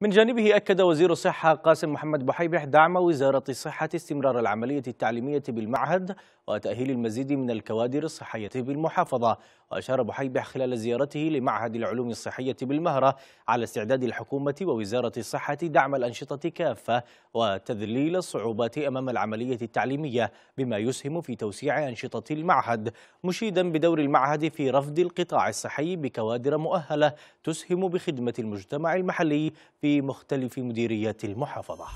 من جانبه أكد وزير الصحة قاسم محمد بحيبح دعم وزارة الصحة استمرار العملية التعليمية بالمعهد وتأهيل المزيد من الكوادر الصحية بالمحافظة وأشار بحيبح خلال زيارته لمعهد العلوم الصحية بالمهرة على استعداد الحكومة ووزارة الصحة دعم الأنشطة كافة وتذليل الصعوبات أمام العملية التعليمية بما يسهم في توسيع أنشطة المعهد مشيدا بدور المعهد في رفض القطاع الصحي بكوادر مؤهلة تسهم بخدمة المجتمع المحلي في في مختلف مديريات المحافظة